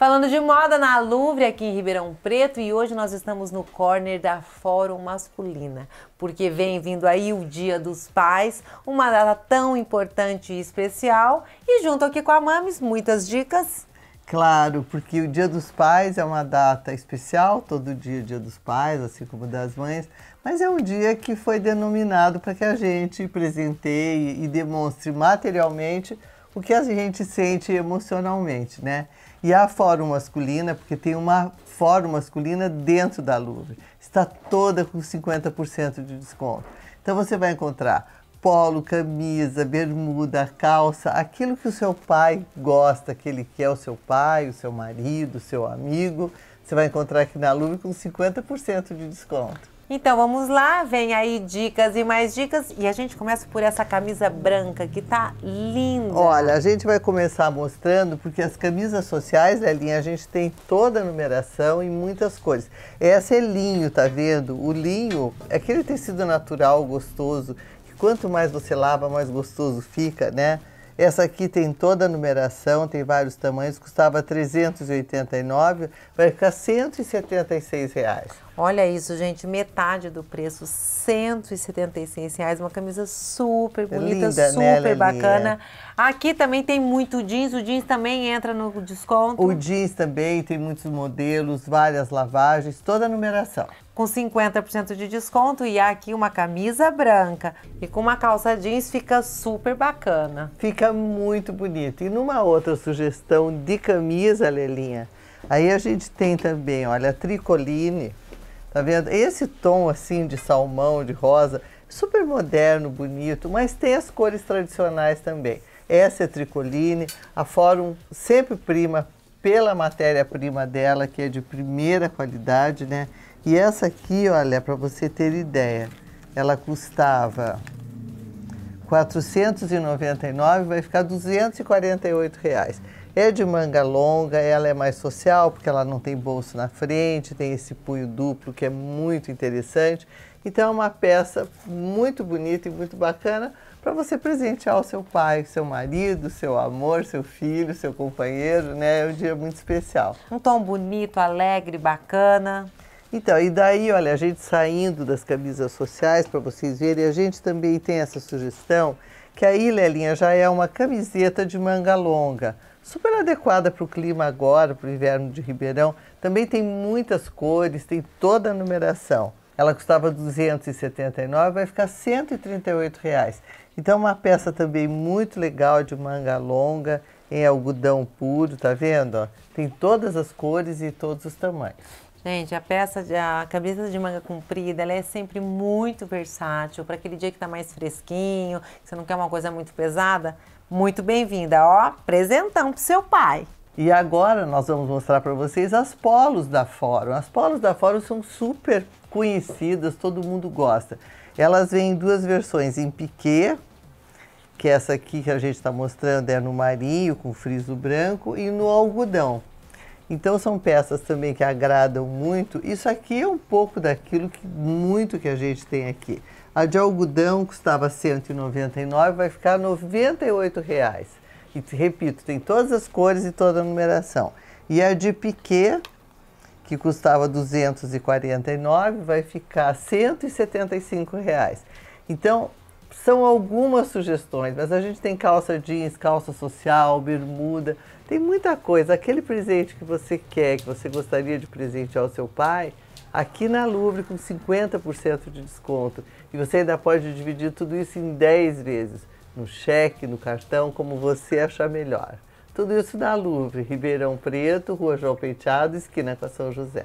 Falando de moda na Louvre aqui em Ribeirão Preto e hoje nós estamos no corner da Fórum Masculina, porque vem vindo aí o Dia dos Pais, uma data tão importante e especial, e junto aqui com a Mames muitas dicas. Claro, porque o Dia dos Pais é uma data especial, todo dia é Dia dos Pais, assim como das Mães, mas é um dia que foi denominado para que a gente presenteie e demonstre materialmente o que a gente sente emocionalmente, né? E a fórum masculina, porque tem uma fórum masculina dentro da Louvre. Está toda com 50% de desconto. Então você vai encontrar polo, camisa, bermuda, calça, aquilo que o seu pai gosta, que ele é quer o seu pai, o seu marido, o seu amigo. Você vai encontrar aqui na Louvre com 50% de desconto. Então vamos lá, vem aí dicas e mais dicas. E a gente começa por essa camisa branca que tá linda. Olha, a gente vai começar mostrando, porque as camisas sociais, Lelinha, a gente tem toda a numeração e muitas cores. Essa é linho, tá vendo? O linho, é aquele tecido natural, gostoso, que quanto mais você lava, mais gostoso fica, né? Essa aqui tem toda a numeração, tem vários tamanhos, custava 389, vai ficar 176 reais. Olha isso, gente, metade do preço, 176 reais, uma camisa super é bonita, Linda, né, super né, bacana. Aqui também tem muito jeans, o jeans também entra no desconto. O jeans também tem muitos modelos, várias lavagens, toda a numeração com 50% de desconto e aqui uma camisa branca e com uma calça jeans fica super bacana. Fica muito bonito. E numa outra sugestão de camisa, Lelinha, aí a gente tem também, olha, a tricoline. Tá vendo? Esse tom assim de salmão, de rosa, super moderno, bonito, mas tem as cores tradicionais também. Essa é a tricoline, a Fórum sempre prima pela matéria-prima dela, que é de primeira qualidade, né? E essa aqui, olha, para você ter ideia, ela custava 499 vai ficar 248 reais. É de manga longa, ela é mais social porque ela não tem bolso na frente, tem esse punho duplo que é muito interessante. Então é uma peça muito bonita e muito bacana para você presentear o seu pai, seu marido, seu amor, seu filho, seu companheiro, né? É um dia muito especial. Um tom bonito, alegre, bacana. Então, e daí, olha, a gente saindo das camisas sociais para vocês verem, a gente também tem essa sugestão que aí, Lelinha, já é uma camiseta de manga longa, super adequada para o clima agora, para o inverno de Ribeirão. Também tem muitas cores, tem toda a numeração. Ela custava 279, vai ficar 138 reais. Então, uma peça também muito legal de manga longa, em algodão puro, tá vendo? Tem todas as cores e todos os tamanhos. Gente, a peça, de, a camisa de manga comprida, ela é sempre muito versátil para aquele dia que está mais fresquinho, que você não quer uma coisa muito pesada. Muito bem-vinda, ó, presentão pro seu pai. E agora nós vamos mostrar para vocês as polos da Fórum. As polos da Fórum são super conhecidas, todo mundo gosta. Elas vêm em duas versões, em piquê, que é essa aqui que a gente está mostrando é no marinho com friso branco, e no algodão. Então são peças também que agradam muito. Isso aqui é um pouco daquilo que muito que a gente tem aqui. A de algodão custava 199, vai ficar 98 reais. E repito, tem todas as cores e toda a numeração. E a de piquet, que custava 249, vai ficar 175 reais. Então, são algumas sugestões, mas a gente tem calça jeans, calça social, bermuda, tem muita coisa. Aquele presente que você quer, que você gostaria de presentear ao seu pai, aqui na Louvre com 50% de desconto. E você ainda pode dividir tudo isso em 10 vezes, no cheque, no cartão, como você achar melhor. Tudo isso na Louvre, Ribeirão Preto, Rua João Penteado, esquina com São José.